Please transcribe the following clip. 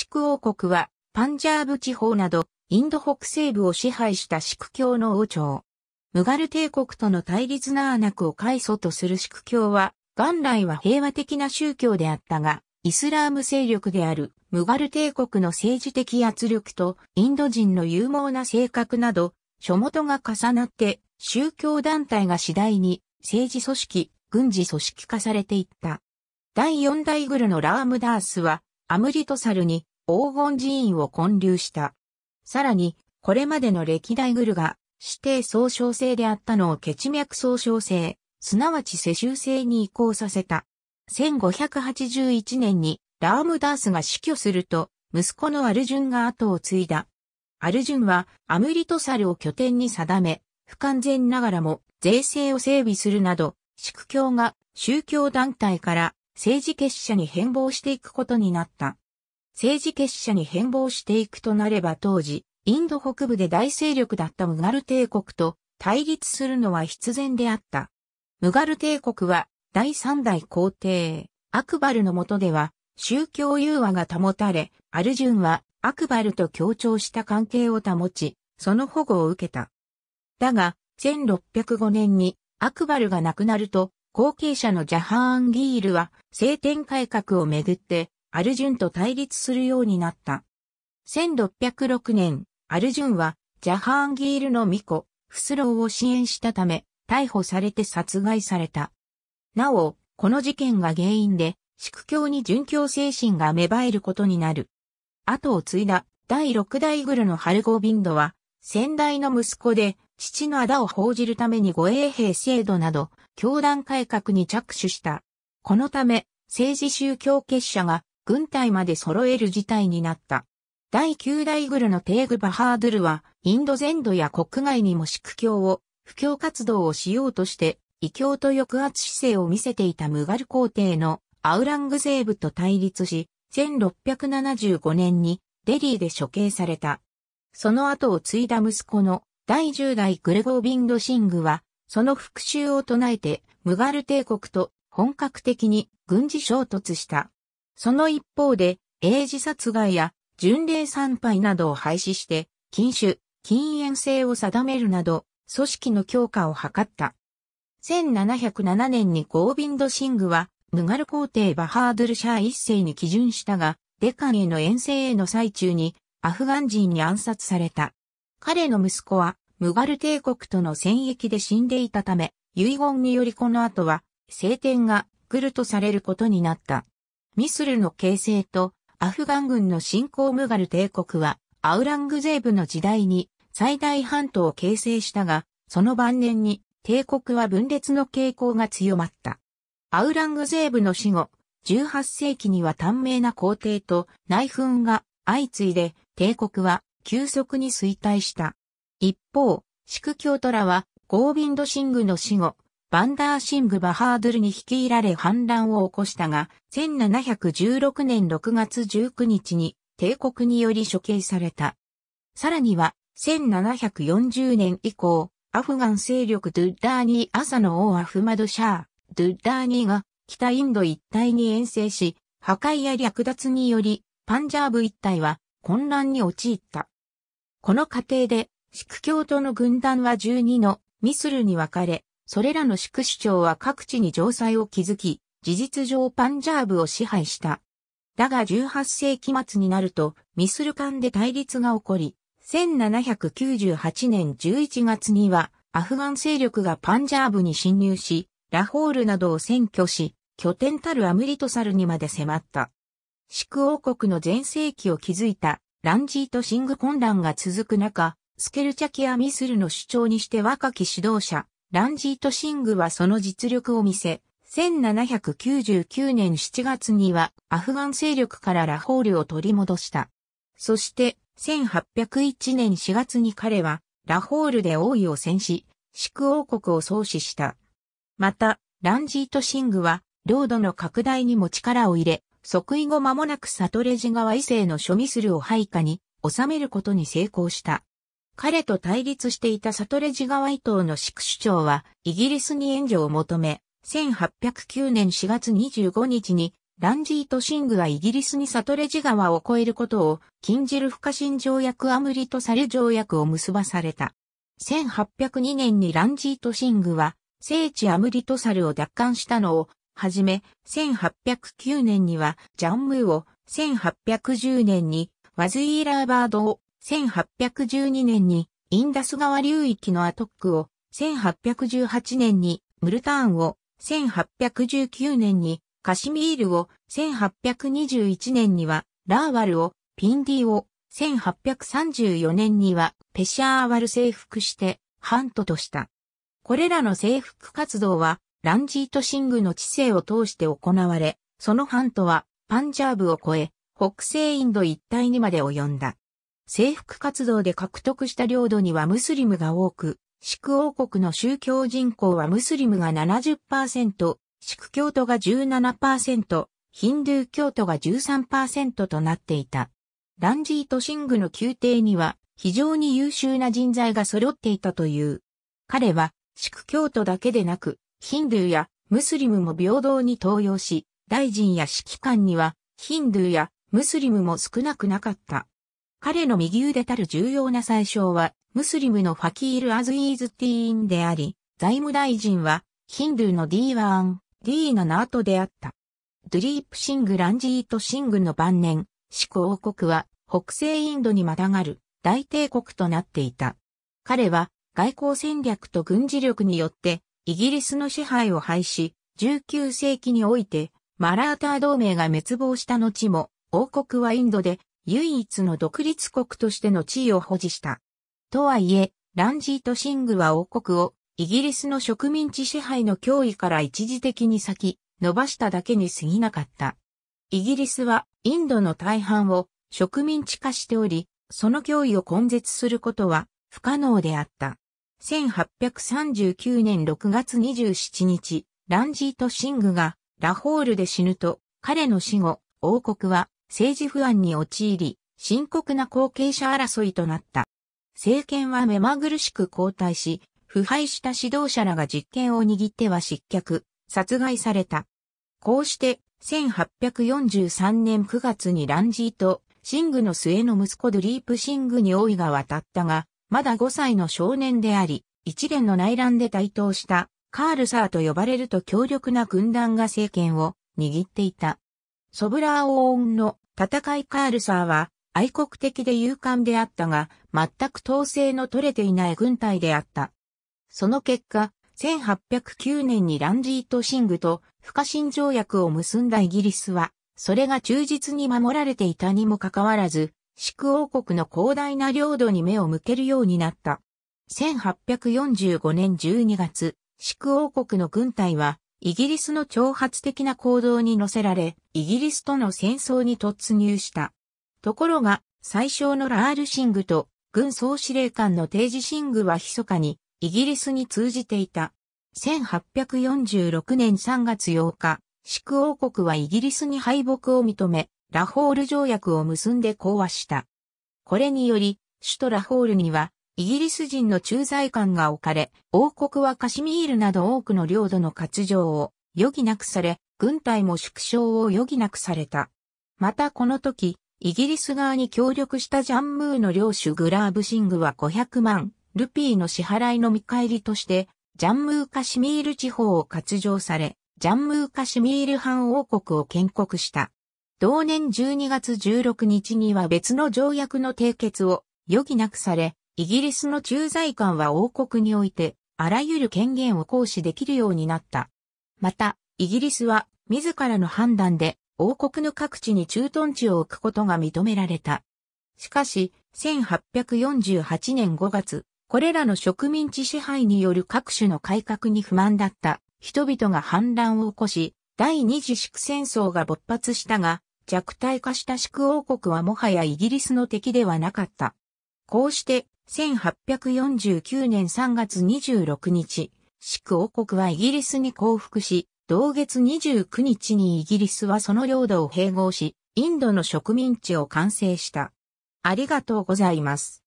シク王国は、パンジャーブ地方など、インド北西部を支配したシク教の王朝。ムガル帝国との対立なあなくを開祖とするシク教は、元来は平和的な宗教であったが、イスラーム勢力であるムガル帝国の政治的圧力とインド人の勇猛な性格など、諸元が重なって宗教団体が次第に政治組織、軍事組織化されていった。第四代グルのラームダースはアムリトサルに黄金寺院を建立した。さらに、これまでの歴代グルが指定総称制であったのを血脈総称制、すなわち世襲制に移行させた。1581年にラームダースが死去すると、息子のアルジュンが後を継いだ。アルジュンはアムリトサルを拠点に定め、不完全ながらも税制を整備するなど、宿教が宗教団体から政治結社に変貌していくことになった。政治結社に変貌していくとなれば当時、インド北部で大勢力だったムガル帝国と対立するのは必然であった。ムガル帝国は第三代皇帝、アクバルの下では宗教融和が保たれ、アルジュンはアクバルと協調した関係を保ち、その保護を受けた。だが、1605年にアクバルが亡くなると、後継者のジャハーンギールは政典改革をめぐってアルジュンと対立するようになった。1606年、アルジュンは、ジャハーンギールの巫女、フスローを支援したため、逮捕されて殺害された。なお、この事件が原因で、宿教に殉教精神が芽生えることになる。後を継いだ第六代グルのハルゴビンドは、先代の息子で、父の仇を報じるために護衛兵制度など、教団改革に着手した。このため、政治宗教結社が軍隊まで揃える事態になった。第9代グルのテーグ・バハードゥルは、インド全土や国外にも宿教を、布教活動をしようとして、異教と抑圧姿勢を見せていたムガル皇帝のアウラングゼーブと対立し、1675年にデリーで処刑された。その後を継いだ息子の第10代グレゴービンド・シングは、その復讐を唱えて、ムガル帝国と本格的に軍事衝突した。その一方で、英字殺害や巡礼参拝などを廃止して、禁酒、禁煙制を定めるなど、組織の強化を図った。1707年にゴービンド・シングは、ムガル皇帝バハードルシャー一世に基準したが、デカンへの遠征への最中に、アフガン人に暗殺された。彼の息子は、ムガル帝国との戦役で死んでいたため、遺言によりこの後は、聖典が来るとされることになった。ミスルの形成とアフガン軍の侵攻ムガル帝国はアウラングゼーブの時代に最大半島を形成したが、その晩年に帝国は分裂の傾向が強まった。アウラングゼーブの死後、18世紀には短命な皇帝と内紛が相次いで帝国は急速に衰退した。一方、宿教トラはゴービンドシングの死後、バンダーシング・バハードルに率いられ反乱を起こしたが、1716年6月19日に帝国により処刑された。さらには、1740年以降、アフガン勢力ドゥッダーニー朝の王アフマド・シャー、ドゥッダーニーが北インド一帯に遠征し、破壊や略奪により、パンジャーブ一帯は混乱に陥った。この過程で、シク教徒の軍団は12のミスルに分かれ、それらの宿主張は各地に城塞を築き、事実上パンジャーブを支配した。だが18世紀末になると、ミスル間で対立が起こり、1798年11月には、アフガン勢力がパンジャーブに侵入し、ラホールなどを占拠し、拠点たるアムリトサルにまで迫った。宿王国の前世紀を築いたランジーとシング混乱が続く中、スケルチャキア・ミスルの主張にして若き指導者、ランジートシングはその実力を見せ、1799年7月にはアフガン勢力からラホールを取り戻した。そして1801年4月に彼はラホールで王位を戦し、シ王国を創始した。また、ランジートシングは領土の拡大にも力を入れ、即位後間もなくサトレジ川異性の諸ミスルを配下に収めることに成功した。彼と対立していたサトレジ川伊藤の宿主長は、イギリスに援助を求め、1809年4月25日に、ランジーとシングはイギリスにサトレジ川を越えることを禁じる不可侵条約アムリとサル条約を結ばされた。1802年にランジーとシングは聖地アムリトサルを奪還したのをはじめ、1809年にはジャンムーを、1810年にワズイーラーバードを、1812年にインダス川流域のアトックを、1818年にムルターンを、1819年にカシミールを、1821年にはラーワルを、ピンディを、1834年にはペシャーワル征服してハントとした。これらの征服活動はランジートシングの知性を通して行われ、そのハントはパンジャーブを越え、北西インド一帯にまで及んだ。征服活動で獲得した領土にはムスリムが多く、宿王国の宗教人口はムスリムが70%、宿教徒が17%、ヒンドゥー教徒が13%となっていた。ランジート・シングの宮廷には非常に優秀な人材が揃っていたという。彼は、宿教徒だけでなく、ヒンドゥーやムスリムも平等に登用し、大臣や指揮官には、ヒンドゥーやムスリムも少なくなかった。彼の右腕たる重要な最小は、ムスリムのファキール・アズ・イーズ・ティーンであり、財務大臣は、ヒンドゥーのディーワーン、ディーナ・ナートであった。ドゥリープ・シング・ランジート・シングの晩年、四国王国は、北西インドにまたがる、大帝国となっていた。彼は、外交戦略と軍事力によって、イギリスの支配を廃止、19世紀において、マラーター同盟が滅亡した後も、王国はインドで唯一の独立国としての地位を保持した。とはいえ、ランジート・シングは王国をイギリスの植民地支配の脅威から一時的に先、伸ばしただけに過ぎなかった。イギリスはインドの大半を植民地化しており、その脅威を根絶することは不可能であった。1839年6月27日、ランジート・シングがラホールで死ぬと、彼の死後、王国は政治不安に陥り、深刻な後継者争いとなった。政権は目まぐるしく交代し、腐敗した指導者らが実権を握っては失脚、殺害された。こうして、1843年9月にランジーと、シングの末の息子ドリープシングに王位が渡ったが、まだ5歳の少年であり、一連の内乱で台頭した、カールサーと呼ばれると強力な軍団が政権を握っていた。ソブラーオーンの戦いカールサーは愛国的で勇敢であったが、全く統制の取れていない軍隊であった。その結果、1809年にランジート・シングと不可侵条約を結んだイギリスは、それが忠実に守られていたにもかかわらず、宿王国の広大な領土に目を向けるようになった。1845年12月、宿王国の軍隊はイギリスの挑発的な行動に乗せられ、イギリスとの戦争に突入した。ところが、最小のラールシングと軍総司令官の定時シングは密かにイギリスに通じていた。1846年3月8日、宿王国はイギリスに敗北を認め、ラホール条約を結んで講和した。これにより、首都ラホールにはイギリス人の駐在官が置かれ、王国はカシミールなど多くの領土の割譲を余儀なくされ、軍隊も縮小を余儀なくされた。またこの時、イギリス側に協力したジャンムーの領主グラーブシングは500万、ルピーの支払いの見返りとして、ジャンムーカシミール地方を割譲され、ジャンムーカシミール藩王国を建国した。同年12月16日には別の条約の締結を余儀なくされ、イギリスの駐在官は王国において、あらゆる権限を行使できるようになった。また、イギリスは、自らの判断で、王国の各地に駐屯地を置くことが認められた。しかし、1848年5月、これらの植民地支配による各種の改革に不満だった人々が反乱を起こし、第二次宿戦争が勃発したが、弱体化した宿王国はもはやイギリスの敵ではなかった。こうして1849年3月26日、四国王国はイギリスに降伏し、同月29日にイギリスはその領土を併合し、インドの植民地を完成した。ありがとうございます。